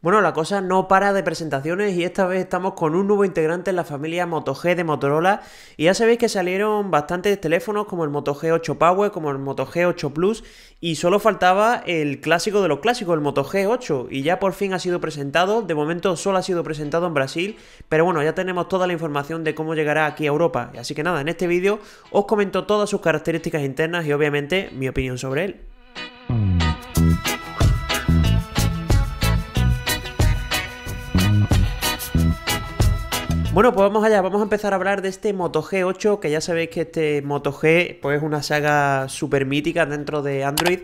Bueno, la cosa no para de presentaciones y esta vez estamos con un nuevo integrante en la familia Moto G de Motorola y ya sabéis que salieron bastantes teléfonos como el Moto G8 Power, como el Moto G8 Plus y solo faltaba el clásico de los clásicos, el Moto G8 y ya por fin ha sido presentado, de momento solo ha sido presentado en Brasil, pero bueno, ya tenemos toda la información de cómo llegará aquí a Europa, así que nada, en este vídeo os comento todas sus características internas y obviamente mi opinión sobre él. Bueno, pues vamos allá, vamos a empezar a hablar de este Moto G8, que ya sabéis que este Moto G pues, es una saga súper mítica dentro de Android.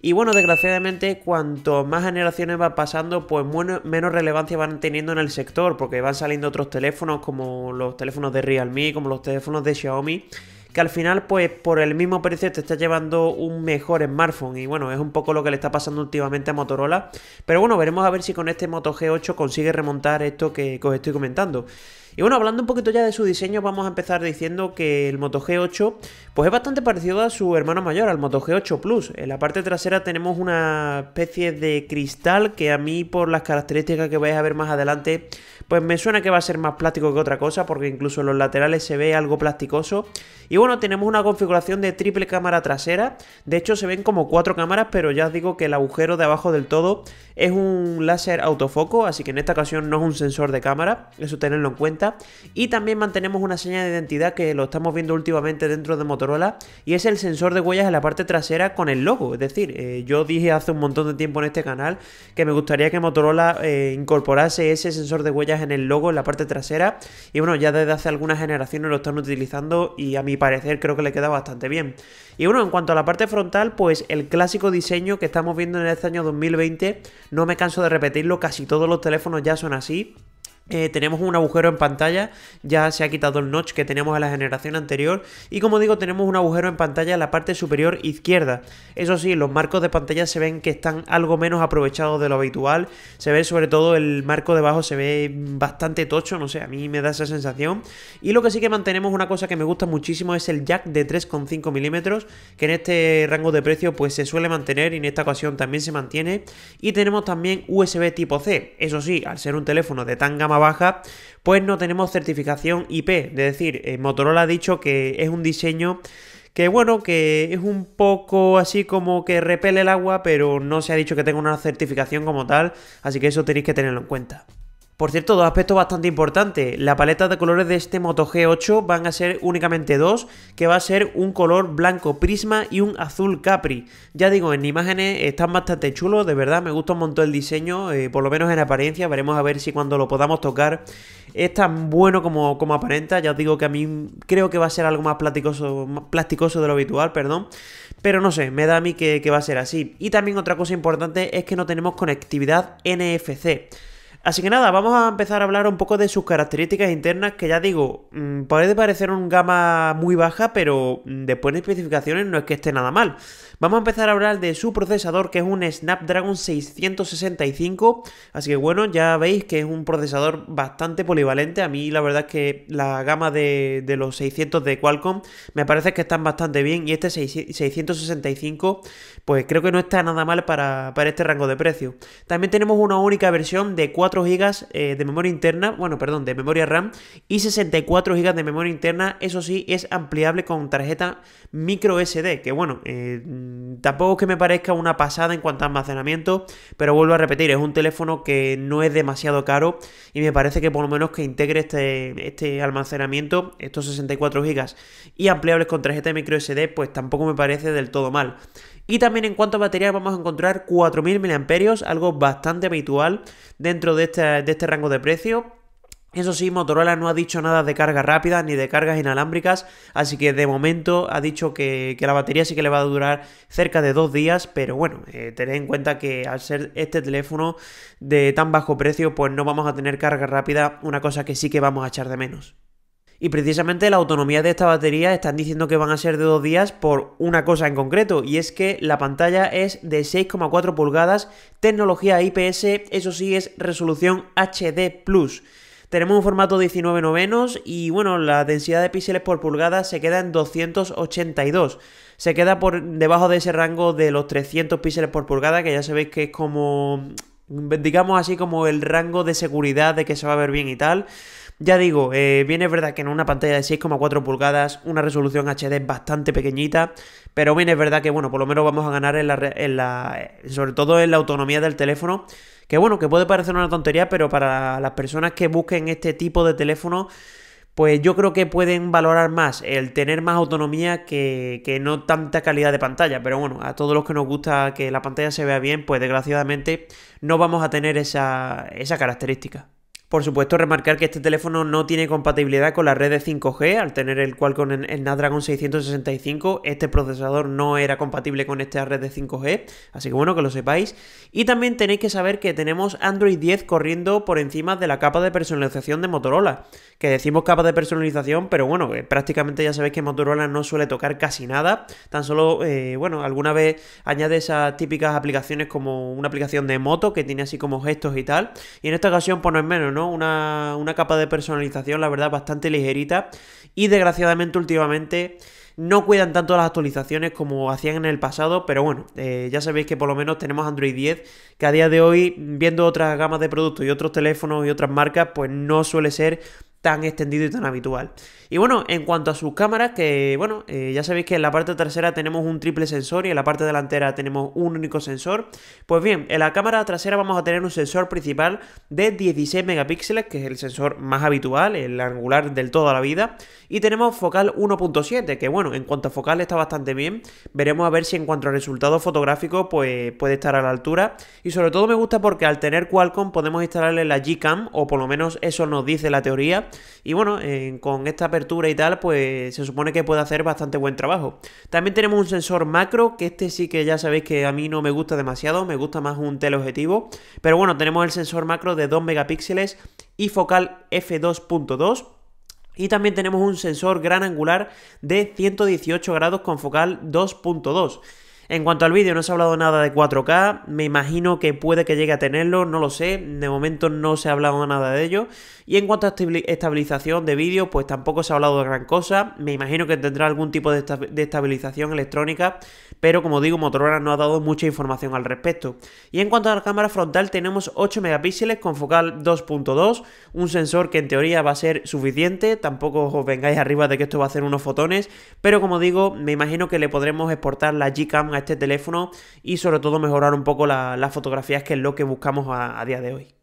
Y bueno, desgraciadamente, cuanto más generaciones va pasando, pues menos relevancia van teniendo en el sector, porque van saliendo otros teléfonos, como los teléfonos de Realme, como los teléfonos de Xiaomi que al final, pues por el mismo precio te está llevando un mejor smartphone. Y bueno, es un poco lo que le está pasando últimamente a Motorola. Pero bueno, veremos a ver si con este Moto G8 consigue remontar esto que, que os estoy comentando. Y bueno, hablando un poquito ya de su diseño, vamos a empezar diciendo que el Moto G8 pues es bastante parecido a su hermano mayor, al Moto G8 Plus. En la parte trasera tenemos una especie de cristal que a mí por las características que vais a ver más adelante, pues me suena que va a ser más plástico que otra cosa, porque incluso en los laterales se ve algo plasticoso. Y bueno, tenemos una configuración de triple cámara trasera. De hecho, se ven como cuatro cámaras, pero ya os digo que el agujero de abajo del todo es un láser autofoco, así que en esta ocasión no es un sensor de cámara, eso tenerlo en cuenta. Y también mantenemos una señal de identidad que lo estamos viendo últimamente dentro de Motorola y es el sensor de huellas en la parte trasera con el logo. Es decir, eh, yo dije hace un montón de tiempo en este canal que me gustaría que Motorola eh, incorporase ese sensor de huellas en el logo en la parte trasera y bueno, ya desde hace algunas generaciones lo están utilizando y a mi parecer creo que le queda bastante bien. Y bueno, en cuanto a la parte frontal, pues el clásico diseño que estamos viendo en este año 2020, no me canso de repetirlo, casi todos los teléfonos ya son así. Eh, tenemos un agujero en pantalla, ya se ha quitado el notch que tenemos en la generación anterior y como digo tenemos un agujero en pantalla en la parte superior izquierda. Eso sí, los marcos de pantalla se ven que están algo menos aprovechados de lo habitual, se ve sobre todo el marco debajo se ve bastante tocho, no sé, a mí me da esa sensación. Y lo que sí que mantenemos una cosa que me gusta muchísimo es el jack de 3,5 milímetros que en este rango de precio pues se suele mantener y en esta ocasión también se mantiene. Y tenemos también USB tipo C, eso sí, al ser un teléfono de tan gama baja, pues no tenemos certificación IP. Es decir, eh, Motorola ha dicho que es un diseño que bueno, que es un poco así como que repele el agua, pero no se ha dicho que tenga una certificación como tal, así que eso tenéis que tenerlo en cuenta. Por cierto, dos aspectos bastante importantes. La paleta de colores de este Moto G8 van a ser únicamente dos, que va a ser un color blanco prisma y un azul capri. Ya digo, en imágenes están bastante chulos, de verdad, me gusta un montón el diseño, eh, por lo menos en apariencia, veremos a ver si cuando lo podamos tocar es tan bueno como, como aparenta. Ya os digo que a mí creo que va a ser algo más plasticoso, de lo habitual, perdón. Pero no sé, me da a mí que, que va a ser así. Y también otra cosa importante es que no tenemos conectividad NFC. Así que nada, vamos a empezar a hablar un poco de sus características internas, que ya digo, mm, puede parecer un gama muy baja, pero mm, después de especificaciones no es que esté nada mal. Vamos a empezar a hablar de su procesador, que es un Snapdragon 665, así que bueno, ya veis que es un procesador bastante polivalente, a mí la verdad es que la gama de, los 600 de Qualcomm me parece que están bastante bien, y este 665, pues creo que no está nada mal para, para este rango de precio. También tenemos una única versión de 4 gigas GB eh, de memoria interna, bueno, perdón, de memoria RAM y 64 GB de memoria interna. Eso sí, es ampliable con tarjeta micro SD, que bueno, eh, tampoco que me parezca una pasada en cuanto a almacenamiento, pero vuelvo a repetir, es un teléfono que no es demasiado caro y me parece que por lo menos que integre este, este almacenamiento, estos 64 GB y ampliables con tarjeta micro SD, pues tampoco me parece del todo mal. Y también en cuanto a batería vamos a encontrar 4.000 mAh, algo bastante habitual dentro de este, de este rango de precio. Eso sí, Motorola no ha dicho nada de carga rápida ni de cargas inalámbricas, así que de momento ha dicho que, la batería sí que le va a durar cerca de dos días, pero bueno, eh, tened en cuenta que al ser este teléfono de tan bajo precio, pues no vamos a tener carga rápida, una cosa que sí que vamos a echar de menos. Y precisamente la autonomía de esta batería están diciendo que van a ser de dos días por una cosa en concreto, y es que la pantalla es de 6,4 pulgadas, tecnología IPS, eso sí es resolución HD ⁇ tenemos un formato 19 novenos y bueno, la densidad de píxeles por pulgada se queda en 282. Se queda por debajo de ese rango de los 300 píxeles por pulgada, que ya sabéis que es como Mm, digamos así como el rango de seguridad de que se va a ver bien y tal. Ya digo, eh, bien es verdad que en una pantalla de 6,4 pulgadas, una resolución HD bastante pequeñita, pero bien es verdad que, bueno, por lo menos vamos a ganar en la, en la, eh, sobre todo en la autonomía del teléfono, que bueno, que puede parecer una tontería, pero para las personas que busquen este tipo de teléfono, pues yo creo que pueden valorar más el tener más autonomía que, que, no tanta calidad de pantalla. Pero bueno, a todos los que nos gusta que la pantalla se vea bien, pues desgraciadamente no vamos a tener esa, esa característica. Por supuesto, remarcar que este teléfono no tiene compatibilidad con la red de 5G, al tener el Qualcomm en el Snapdragon 665, este procesador no era compatible con esta red de 5G, así que bueno, que lo sepáis. Y también tenéis que saber que tenemos Android 10 corriendo por encima de la capa de personalización de Motorola, que decimos capa de personalización, pero bueno, eh, prácticamente ya sabéis que Motorola no suele tocar casi nada, tan solo, eh, bueno, alguna vez añade esas típicas aplicaciones como una aplicación de moto que tiene así como gestos y tal, y en esta ocasión pues no es menos, ¿no? Una, capa de personalización, la verdad, bastante ligerita. Y desgraciadamente últimamente no cuidan tanto las actualizaciones como hacían en el pasado, pero bueno, eh, ya sabéis que por lo menos tenemos Android 10, que a día de hoy, viendo otras gamas de productos y otros teléfonos y otras marcas, pues no suele ser tan extendido y tan habitual. Y bueno, en cuanto a sus cámaras, que bueno, eh, ya sabéis que en la parte trasera tenemos un triple sensor y en la parte delantera tenemos un único sensor. Pues bien, en la cámara trasera vamos a tener un sensor principal de 16 megapíxeles, que es el sensor más habitual, el angular del toda la vida. Y tenemos focal 1.7, que bueno, en cuanto a focal está bastante bien. Veremos a ver si en cuanto a resultados fotográficos pues, puede estar a la altura. Y sobre todo me gusta porque al tener Qualcomm podemos instalarle la Gcam, o por lo menos eso nos dice la teoría y bueno, con esta apertura y tal, pues se supone que puede hacer bastante buen trabajo. También tenemos un sensor macro, que este sí que ya sabéis que a mí no me gusta demasiado, me gusta más un teleobjetivo. Pero bueno, tenemos el sensor macro de 2 megapíxeles y focal f2.2. Y también tenemos un sensor gran angular de 118 grados con focal 2.2. En cuanto al vídeo, no se ha hablado nada de 4K, me imagino que puede que llegue a tenerlo, no lo sé, de momento no se ha hablado nada de ello. Y en cuanto a estabilización de vídeo, pues tampoco se ha hablado de gran cosa, me imagino que tendrá algún tipo de, estabilización electrónica, pero como digo, Motorola no ha dado mucha información al respecto. Y en cuanto a la cámara frontal, tenemos 8 megapíxeles con focal 2.2, un sensor que en teoría va a ser suficiente, tampoco os vengáis arriba de que esto va a hacer unos fotones, pero como digo, me imagino que le podremos exportar la Gcam a este teléfono y sobre todo mejorar un poco las fotografías que es lo que buscamos a día de hoy.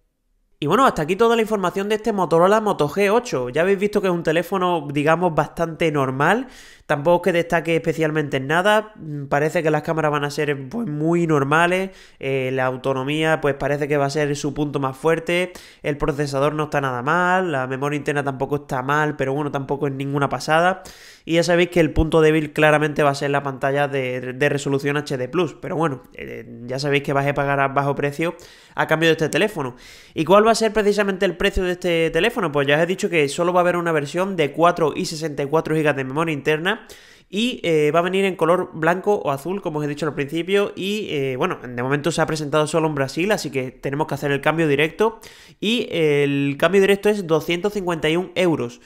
Y bueno, hasta aquí toda la información de este Motorola Moto G8. Ya habéis visto que es un teléfono, digamos, bastante normal. Tampoco que destaque especialmente en nada. Mm, parece que las cámaras van a ser pues, muy normales. Eh, la autonomía, pues parece que va a ser su punto más fuerte. El procesador no está nada mal. La memoria interna tampoco está mal, pero bueno, tampoco es ninguna pasada. Y ya sabéis que el punto débil claramente va a ser la pantalla de, resolución HD Plus. Pero bueno, eh, ya sabéis que vais a pagar a bajo precio a cambio de este teléfono. ¿Y cuál va va a ser precisamente el precio de este teléfono? Pues ya os he dicho que solo va a haber una versión de 4 y 64 GB de memoria interna y eh, va a venir en color blanco o azul, como os he dicho al principio. Y eh, bueno, de momento se ha presentado solo en Brasil, así que tenemos que hacer el cambio directo. Y el cambio directo es 251 euros.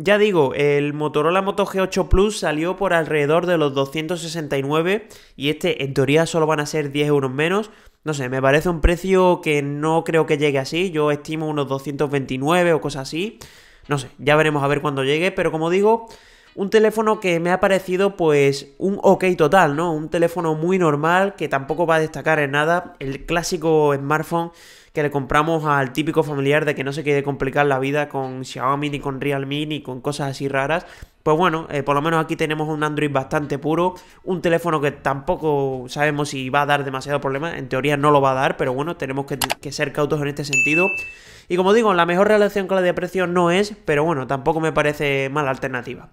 Ya digo, el Motorola Moto G8 Plus salió por alrededor de los 269 y este en teoría solo van a ser 10 euros menos. No sé, me parece un precio que no creo que llegue así. Yo estimo unos 229 o cosas así. No sé, ya veremos a ver cuándo llegue, pero como digo, un teléfono que me ha parecido pues un ok total, ¿no? Un teléfono muy normal que tampoco va a destacar en nada. El clásico smartphone que le compramos al típico familiar de que no se quiere complicar la vida con Xiaomi ni con Realme ni con cosas así raras pues bueno, eh, por lo menos aquí tenemos un Android bastante puro, un teléfono que tampoco sabemos si va a dar demasiado problema, en teoría no lo va a dar, pero bueno, tenemos que, ser cautos en este sentido. Y como digo, la mejor relación con la de no es, pero bueno, tampoco me parece mala alternativa.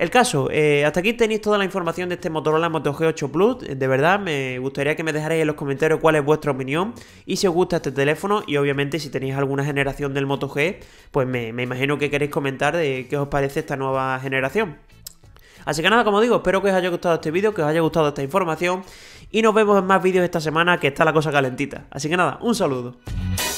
El caso, eh, hasta aquí tenéis toda la información de este Motorola Moto G8 Plus. Eh, de verdad, me gustaría que me dejarais en los comentarios cuál es vuestra opinión y si os gusta este teléfono. Y obviamente, si tenéis alguna generación del Moto G, pues me, me imagino que queréis comentar de qué os parece esta nueva generación. Así que nada, como digo, espero que os haya gustado este vídeo, que os haya gustado esta información y nos vemos en más vídeos esta semana que está la cosa calentita. Así que nada, un saludo.